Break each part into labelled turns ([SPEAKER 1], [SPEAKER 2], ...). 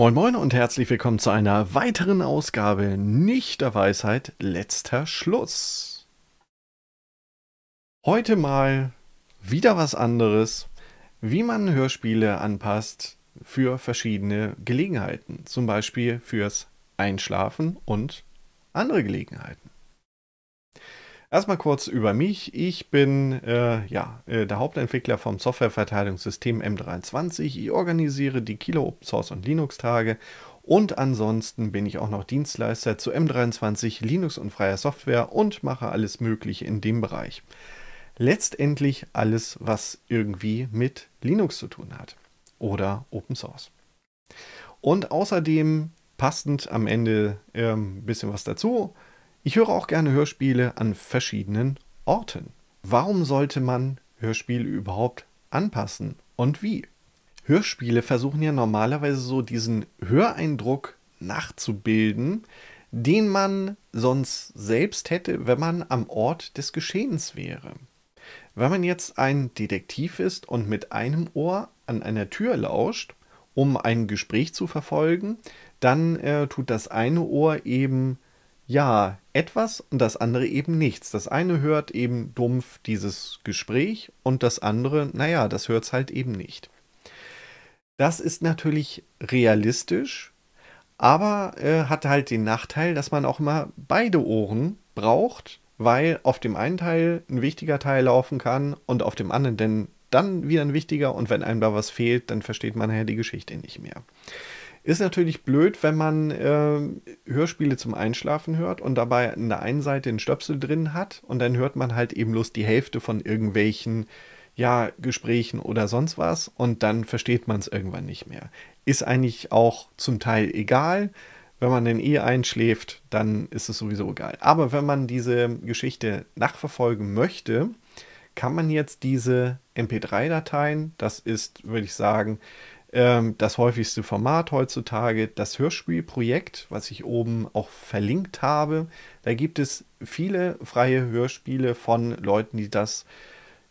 [SPEAKER 1] Moin Moin und herzlich willkommen zu einer weiteren Ausgabe Nichter Weisheit letzter Schluss. Heute mal wieder was anderes, wie man Hörspiele anpasst für verschiedene Gelegenheiten, zum Beispiel fürs Einschlafen und andere Gelegenheiten. Erstmal kurz über mich. Ich bin äh, ja, äh, der Hauptentwickler vom Softwareverteilungssystem M23. Ich organisiere die Kilo Open Source und Linux Tage und ansonsten bin ich auch noch Dienstleister zu M23 Linux und freier Software und mache alles Mögliche in dem Bereich. Letztendlich alles, was irgendwie mit Linux zu tun hat oder Open Source. Und außerdem passend am Ende ein ähm, bisschen was dazu. Ich höre auch gerne Hörspiele an verschiedenen Orten. Warum sollte man Hörspiele überhaupt anpassen und wie? Hörspiele versuchen ja normalerweise so diesen Höreindruck nachzubilden, den man sonst selbst hätte, wenn man am Ort des Geschehens wäre. Wenn man jetzt ein Detektiv ist und mit einem Ohr an einer Tür lauscht, um ein Gespräch zu verfolgen, dann äh, tut das eine Ohr eben ja, etwas und das andere eben nichts. Das eine hört eben dumpf dieses Gespräch und das andere, naja, das hört es halt eben nicht. Das ist natürlich realistisch, aber äh, hat halt den Nachteil, dass man auch immer beide Ohren braucht, weil auf dem einen Teil ein wichtiger Teil laufen kann und auf dem anderen denn dann wieder ein wichtiger und wenn einem da was fehlt, dann versteht man ja die Geschichte nicht mehr. Ist natürlich blöd, wenn man äh, Hörspiele zum Einschlafen hört und dabei an der einen Seite einen Stöpsel drin hat und dann hört man halt eben bloß die Hälfte von irgendwelchen ja, Gesprächen oder sonst was und dann versteht man es irgendwann nicht mehr. Ist eigentlich auch zum Teil egal. Wenn man denn eh einschläft, dann ist es sowieso egal. Aber wenn man diese Geschichte nachverfolgen möchte, kann man jetzt diese MP3-Dateien, das ist, würde ich sagen, ähm, das häufigste Format heutzutage, das Hörspielprojekt, was ich oben auch verlinkt habe. Da gibt es viele freie Hörspiele von Leuten, die das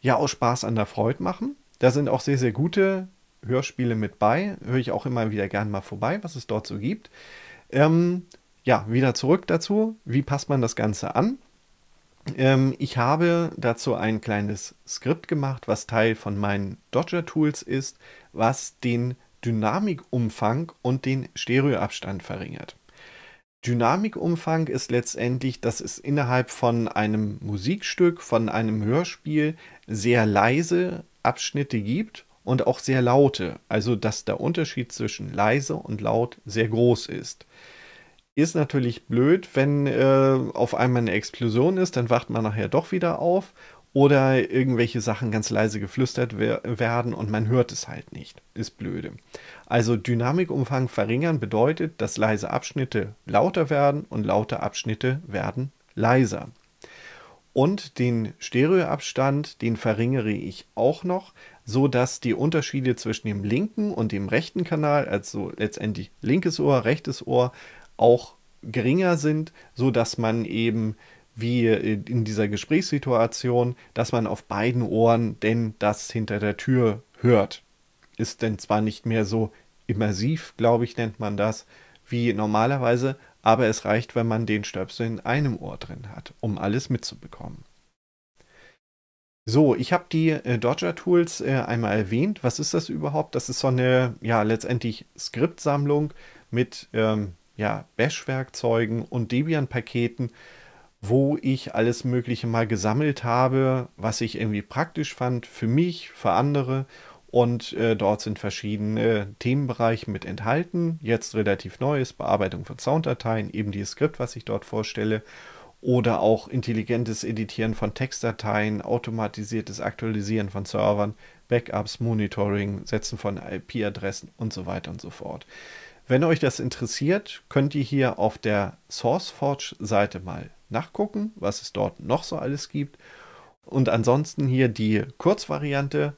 [SPEAKER 1] ja aus Spaß an der Freude machen. Da sind auch sehr, sehr gute Hörspiele mit bei. Höre ich auch immer wieder gern mal vorbei, was es dort so gibt. Ähm, ja, wieder zurück dazu. Wie passt man das Ganze an? Ähm, ich habe dazu ein kleines Skript gemacht, was Teil von meinen Dodger Tools ist, was den Dynamikumfang und den Stereoabstand verringert. Dynamikumfang ist letztendlich, dass es innerhalb von einem Musikstück, von einem Hörspiel sehr leise Abschnitte gibt und auch sehr laute, also dass der Unterschied zwischen leise und laut sehr groß ist. Ist natürlich blöd, wenn äh, auf einmal eine Explosion ist, dann wacht man nachher doch wieder auf oder irgendwelche Sachen ganz leise geflüstert wer werden und man hört es halt nicht. Ist blöde. Also Dynamikumfang verringern bedeutet, dass leise Abschnitte lauter werden und laute Abschnitte werden leiser. Und den Stereoabstand, den verringere ich auch noch, so dass die Unterschiede zwischen dem linken und dem rechten Kanal, also letztendlich linkes Ohr, rechtes Ohr, auch geringer sind, sodass man eben wie in dieser Gesprächssituation, dass man auf beiden Ohren denn das hinter der Tür hört. Ist denn zwar nicht mehr so immersiv, glaube ich, nennt man das, wie normalerweise, aber es reicht, wenn man den Stöpsel in einem Ohr drin hat, um alles mitzubekommen. So, ich habe die äh, Dodger Tools äh, einmal erwähnt. Was ist das überhaupt? Das ist so eine, ja, letztendlich Skriptsammlung mit ähm, ja, Bash-Werkzeugen und Debian-Paketen, wo ich alles Mögliche mal gesammelt habe, was ich irgendwie praktisch fand für mich, für andere. Und äh, dort sind verschiedene Themenbereiche mit enthalten. Jetzt relativ neues, Bearbeitung von Sounddateien, eben dieses Skript, was ich dort vorstelle. Oder auch intelligentes Editieren von Textdateien, automatisiertes Aktualisieren von Servern, Backups, Monitoring, Setzen von IP-Adressen und so weiter und so fort. Wenn euch das interessiert, könnt ihr hier auf der SourceForge-Seite mal nachgucken, was es dort noch so alles gibt. Und ansonsten hier die Kurzvariante,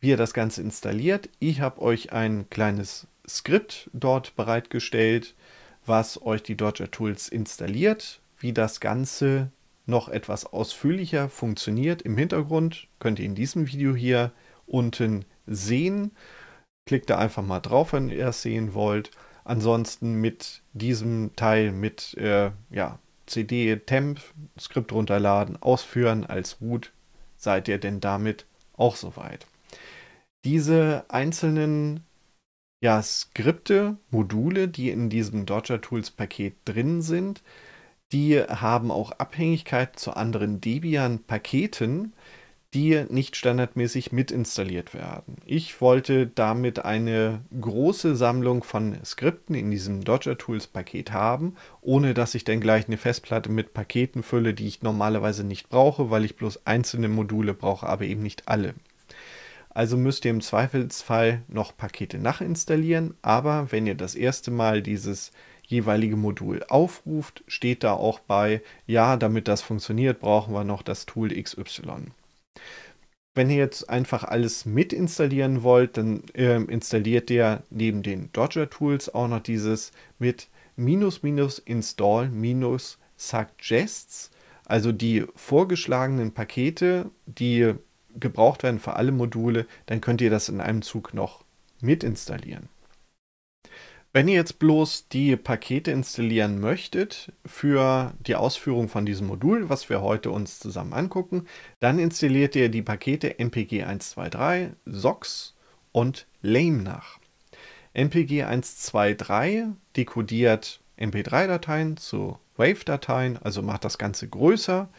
[SPEAKER 1] wie ihr das Ganze installiert. Ich habe euch ein kleines Skript dort bereitgestellt, was euch die Dodger Tools installiert. Wie das Ganze noch etwas ausführlicher funktioniert im Hintergrund, könnt ihr in diesem Video hier unten sehen. Klickt da einfach mal drauf, wenn ihr es sehen wollt. Ansonsten mit diesem Teil mit äh, ja, CD Temp, Skript runterladen, ausführen als Root, seid ihr denn damit auch soweit. Diese einzelnen ja, Skripte, Module, die in diesem Dodger Tools Paket drin sind, die haben auch Abhängigkeit zu anderen Debian Paketen die nicht standardmäßig mit installiert werden. Ich wollte damit eine große Sammlung von Skripten in diesem Dodger Tools Paket haben, ohne dass ich dann gleich eine Festplatte mit Paketen fülle, die ich normalerweise nicht brauche, weil ich bloß einzelne Module brauche, aber eben nicht alle. Also müsst ihr im Zweifelsfall noch Pakete nachinstallieren, aber wenn ihr das erste Mal dieses jeweilige Modul aufruft, steht da auch bei, ja, damit das funktioniert, brauchen wir noch das Tool XY. Wenn ihr jetzt einfach alles mit installieren wollt, dann äh, installiert ihr neben den Dodger Tools auch noch dieses mit minus minus install minus suggests, also die vorgeschlagenen Pakete, die gebraucht werden für alle Module, dann könnt ihr das in einem Zug noch mit installieren. Wenn ihr jetzt bloß die Pakete installieren möchtet für die Ausführung von diesem Modul, was wir heute uns zusammen angucken, dann installiert ihr die Pakete MPG123, SOX und LAME nach. MPG123 dekodiert MP3-Dateien zu Wave-Dateien, also macht das Ganze größer.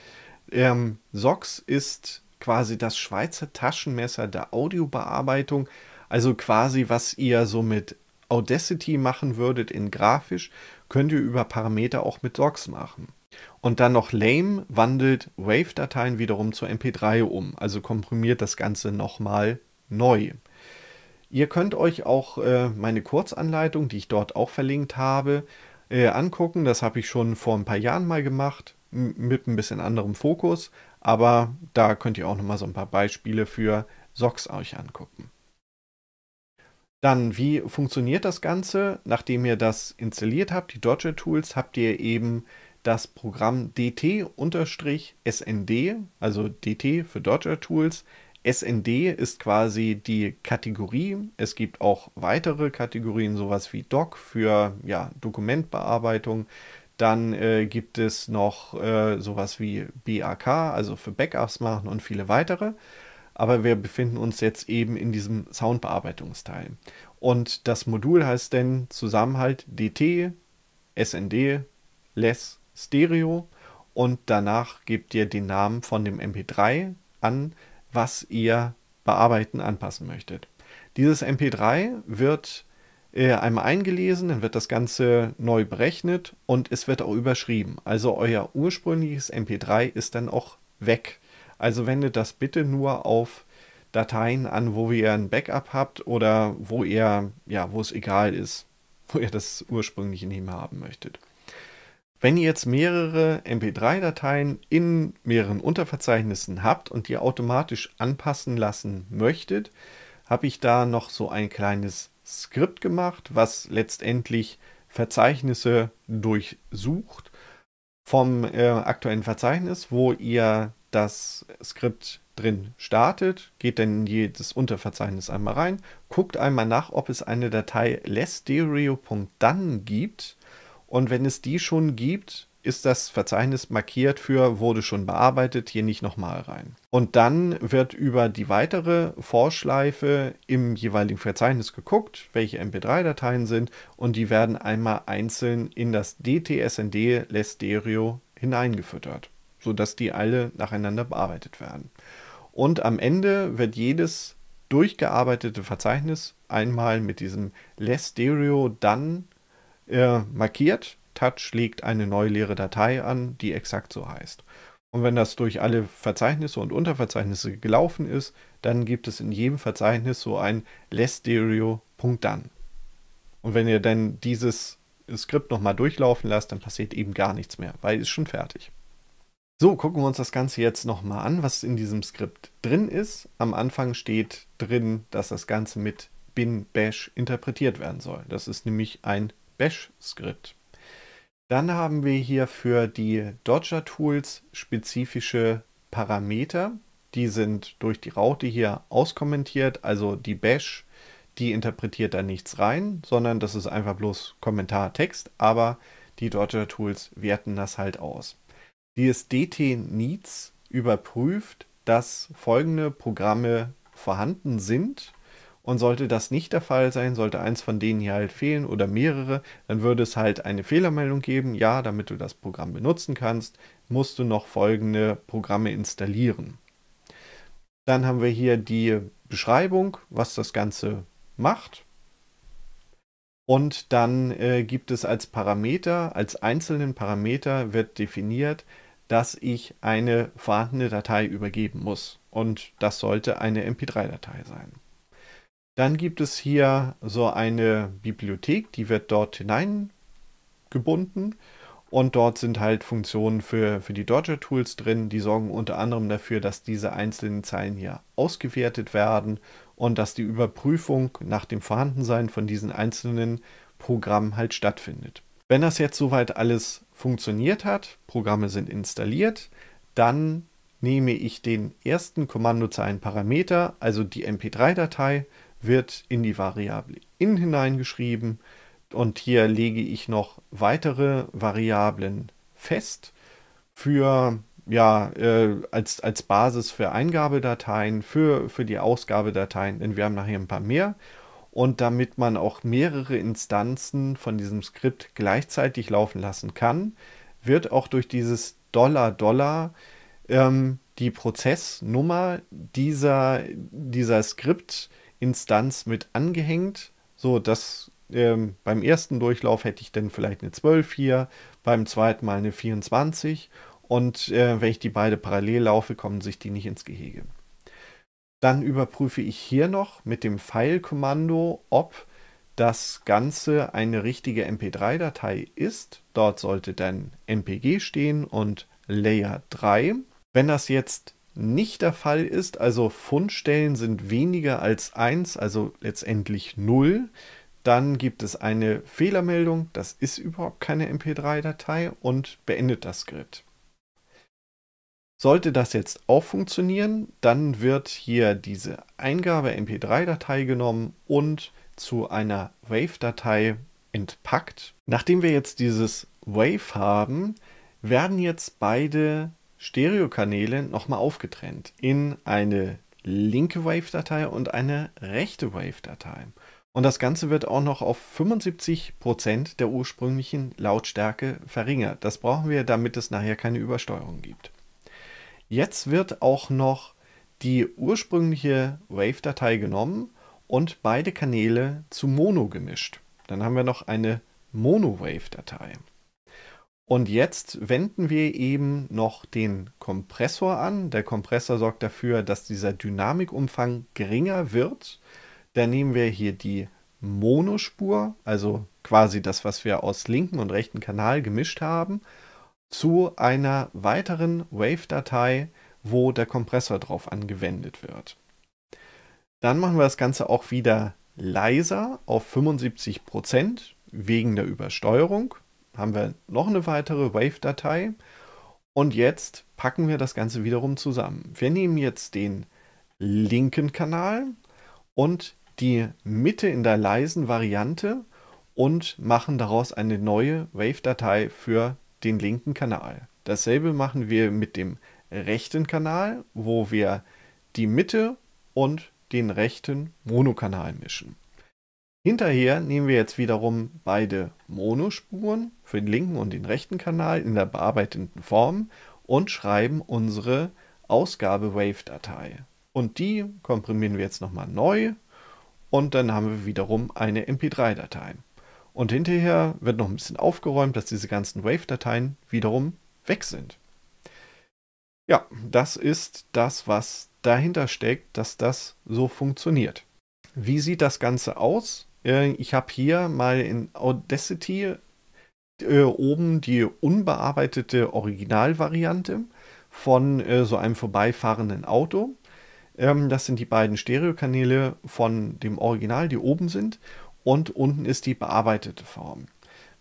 [SPEAKER 1] Ähm, SOX ist quasi das Schweizer Taschenmesser der Audiobearbeitung, also quasi was ihr so mit Audacity machen würdet in grafisch, könnt ihr über Parameter auch mit Docs machen. Und dann noch lame wandelt Wave-Dateien wiederum zur MP3 um, also komprimiert das Ganze nochmal neu. Ihr könnt euch auch äh, meine Kurzanleitung, die ich dort auch verlinkt habe, äh, angucken. Das habe ich schon vor ein paar Jahren mal gemacht, mit ein bisschen anderem Fokus. Aber da könnt ihr auch nochmal so ein paar Beispiele für Socks euch angucken. Dann, wie funktioniert das Ganze? Nachdem ihr das installiert habt, die Dodger Tools, habt ihr eben das Programm DT-SND, also DT für Dodger Tools. SND ist quasi die Kategorie. Es gibt auch weitere Kategorien, sowas wie Doc für ja, Dokumentbearbeitung. Dann äh, gibt es noch äh, sowas wie BAK, also für Backups machen und viele weitere aber wir befinden uns jetzt eben in diesem Soundbearbeitungsteil. Und das Modul heißt dann Zusammenhalt DT, SND, LESS, Stereo und danach gebt ihr den Namen von dem MP3 an, was ihr bearbeiten, anpassen möchtet. Dieses MP3 wird äh, einmal eingelesen, dann wird das Ganze neu berechnet und es wird auch überschrieben. Also euer ursprüngliches MP3 ist dann auch weg. Also wendet das bitte nur auf Dateien an, wo ihr ein Backup habt oder wo ihr, ja, wo es egal ist, wo ihr das ursprüngliche nicht mehr haben möchtet. Wenn ihr jetzt mehrere MP3-Dateien in mehreren Unterverzeichnissen habt und die automatisch anpassen lassen möchtet, habe ich da noch so ein kleines Skript gemacht, was letztendlich Verzeichnisse durchsucht vom äh, aktuellen Verzeichnis, wo ihr das Skript drin startet, geht dann in jedes Unterverzeichnis einmal rein, guckt einmal nach, ob es eine Datei lessstereo.dann gibt und wenn es die schon gibt, ist das Verzeichnis markiert für wurde schon bearbeitet, hier nicht nochmal rein. Und dann wird über die weitere Vorschleife im jeweiligen Verzeichnis geguckt, welche MP3-Dateien sind und die werden einmal einzeln in das DTSND Less hineingefüttert sodass die alle nacheinander bearbeitet werden. Und am Ende wird jedes durchgearbeitete Verzeichnis einmal mit diesem Less Stereo dann äh, markiert. Touch legt eine neue leere Datei an, die exakt so heißt. Und wenn das durch alle Verzeichnisse und Unterverzeichnisse gelaufen ist, dann gibt es in jedem Verzeichnis so ein Less Stereo Und wenn ihr dann dieses Skript nochmal durchlaufen lasst, dann passiert eben gar nichts mehr, weil es schon fertig. ist. So, gucken wir uns das Ganze jetzt nochmal an, was in diesem Skript drin ist. Am Anfang steht drin, dass das Ganze mit bin bash interpretiert werden soll. Das ist nämlich ein Bash-Skript. Dann haben wir hier für die Dodger-Tools spezifische Parameter. Die sind durch die Raute hier auskommentiert, also die Bash, die interpretiert da nichts rein, sondern das ist einfach bloß Kommentartext, aber die Dodger-Tools werten das halt aus die es DT Needs überprüft, dass folgende Programme vorhanden sind. Und sollte das nicht der Fall sein, sollte eins von denen hier halt fehlen oder mehrere, dann würde es halt eine Fehlermeldung geben. Ja, damit du das Programm benutzen kannst, musst du noch folgende Programme installieren. Dann haben wir hier die Beschreibung, was das Ganze macht. Und dann äh, gibt es als Parameter, als einzelnen Parameter wird definiert, dass ich eine vorhandene Datei übergeben muss. Und das sollte eine MP3-Datei sein. Dann gibt es hier so eine Bibliothek, die wird dort hineingebunden. Und dort sind halt Funktionen für, für die Dodger-Tools drin. Die sorgen unter anderem dafür, dass diese einzelnen Zeilen hier ausgewertet werden und dass die Überprüfung nach dem Vorhandensein von diesen einzelnen Programmen halt stattfindet. Wenn das jetzt soweit alles funktioniert hat, Programme sind installiert, dann nehme ich den ersten Kommandozeilenparameter, also die MP3-Datei, wird in die Variable in hineingeschrieben und hier lege ich noch weitere Variablen fest für ja, äh, als, als Basis für Eingabedateien, für, für die Ausgabedateien, denn wir haben nachher ein paar mehr und damit man auch mehrere Instanzen von diesem Skript gleichzeitig laufen lassen kann, wird auch durch dieses Dollar Dollar ähm, die Prozessnummer dieser, dieser Skriptinstanz mit angehängt. So, dass ähm, beim ersten Durchlauf hätte ich dann vielleicht eine 12 hier, beim zweiten Mal eine 24 und äh, wenn ich die beide parallel laufe, kommen sich die nicht ins Gehege. Dann überprüfe ich hier noch mit dem File-Kommando, ob das Ganze eine richtige MP3-Datei ist. Dort sollte dann MPG stehen und Layer 3. Wenn das jetzt nicht der Fall ist, also Fundstellen sind weniger als 1, also letztendlich 0, dann gibt es eine Fehlermeldung, das ist überhaupt keine MP3-Datei und beendet das Grid. Sollte das jetzt auch funktionieren, dann wird hier diese Eingabe MP3-Datei genommen und zu einer Wave-Datei entpackt. Nachdem wir jetzt dieses Wave haben, werden jetzt beide Stereokanäle nochmal aufgetrennt in eine linke Wave-Datei und eine rechte Wave-Datei. Und das Ganze wird auch noch auf 75% der ursprünglichen Lautstärke verringert. Das brauchen wir, damit es nachher keine Übersteuerung gibt. Jetzt wird auch noch die ursprüngliche Wave-Datei genommen und beide Kanäle zu Mono gemischt. Dann haben wir noch eine Mono-Wave-Datei. Und jetzt wenden wir eben noch den Kompressor an. Der Kompressor sorgt dafür, dass dieser Dynamikumfang geringer wird. Dann nehmen wir hier die Monospur, also quasi das, was wir aus linken und rechten Kanal gemischt haben, zu einer weiteren Wave-Datei, wo der Kompressor drauf angewendet wird. Dann machen wir das Ganze auch wieder leiser auf 75% Prozent wegen der Übersteuerung. Haben wir noch eine weitere Wave-Datei. Und jetzt packen wir das Ganze wiederum zusammen. Wir nehmen jetzt den linken Kanal und die Mitte in der leisen Variante und machen daraus eine neue Wave-Datei für den linken Kanal. Dasselbe machen wir mit dem rechten Kanal, wo wir die Mitte und den rechten Monokanal mischen. Hinterher nehmen wir jetzt wiederum beide Monospuren für den linken und den rechten Kanal in der bearbeitenden Form und schreiben unsere Ausgabe-Wave-Datei. Und die komprimieren wir jetzt nochmal neu und dann haben wir wiederum eine MP3-Datei. Und hinterher wird noch ein bisschen aufgeräumt, dass diese ganzen Wave-Dateien wiederum weg sind. Ja, das ist das, was dahinter steckt, dass das so funktioniert. Wie sieht das Ganze aus? Äh, ich habe hier mal in Audacity äh, oben die unbearbeitete Originalvariante von äh, so einem vorbeifahrenden Auto. Ähm, das sind die beiden Stereokanäle von dem Original, die oben sind und unten ist die bearbeitete Form.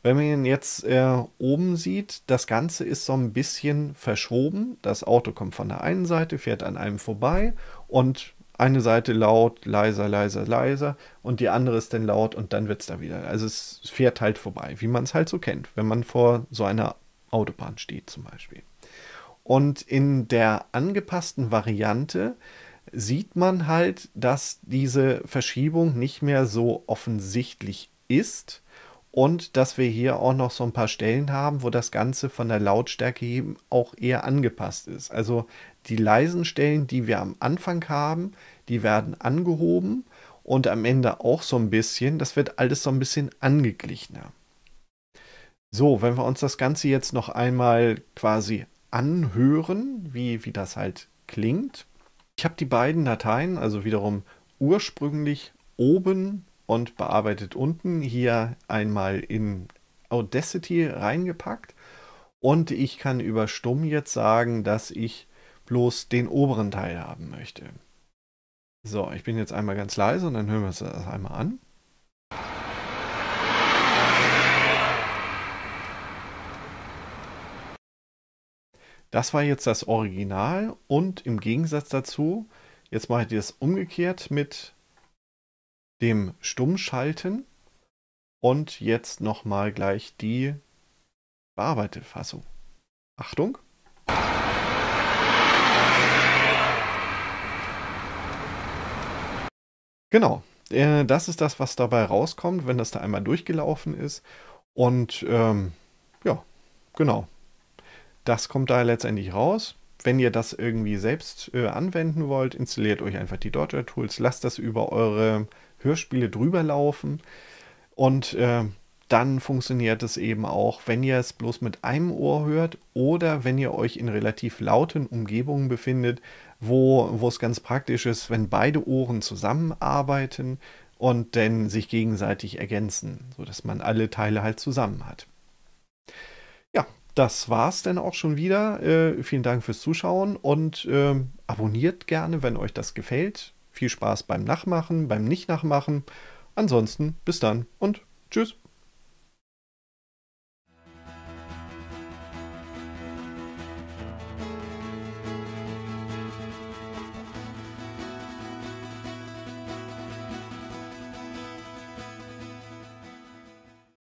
[SPEAKER 1] Wenn man ihn jetzt äh, oben sieht, das Ganze ist so ein bisschen verschoben. Das Auto kommt von der einen Seite, fährt an einem vorbei und eine Seite laut, leiser, leiser, leiser und die andere ist dann laut und dann wird es da wieder. Also es fährt halt vorbei, wie man es halt so kennt, wenn man vor so einer Autobahn steht zum Beispiel. Und in der angepassten Variante sieht man halt, dass diese Verschiebung nicht mehr so offensichtlich ist und dass wir hier auch noch so ein paar Stellen haben, wo das Ganze von der Lautstärke eben auch eher angepasst ist. Also die leisen Stellen, die wir am Anfang haben, die werden angehoben und am Ende auch so ein bisschen. Das wird alles so ein bisschen angeglichener. So, wenn wir uns das Ganze jetzt noch einmal quasi anhören, wie, wie das halt klingt. Ich habe die beiden Dateien, also wiederum ursprünglich oben und bearbeitet unten, hier einmal in Audacity reingepackt. Und ich kann über Stumm jetzt sagen, dass ich bloß den oberen Teil haben möchte. So, ich bin jetzt einmal ganz leise und dann hören wir uns das einmal an. Das war jetzt das Original und im Gegensatz dazu, jetzt mache ich das umgekehrt mit dem Stummschalten und jetzt nochmal gleich die bearbeitete Fassung. Achtung! Genau, äh, das ist das, was dabei rauskommt, wenn das da einmal durchgelaufen ist. Und ähm, ja, genau. Das kommt da letztendlich raus. Wenn ihr das irgendwie selbst äh, anwenden wollt, installiert euch einfach die Dodger Tools, lasst das über eure Hörspiele drüber laufen und äh, dann funktioniert es eben auch, wenn ihr es bloß mit einem Ohr hört oder wenn ihr euch in relativ lauten Umgebungen befindet, wo, wo es ganz praktisch ist, wenn beide Ohren zusammenarbeiten und dann sich gegenseitig ergänzen, sodass man alle Teile halt zusammen hat das war's denn auch schon wieder. Äh, vielen Dank fürs Zuschauen und äh, abonniert gerne, wenn euch das gefällt. Viel Spaß beim Nachmachen, beim Nicht-Nachmachen. Ansonsten bis dann und tschüss.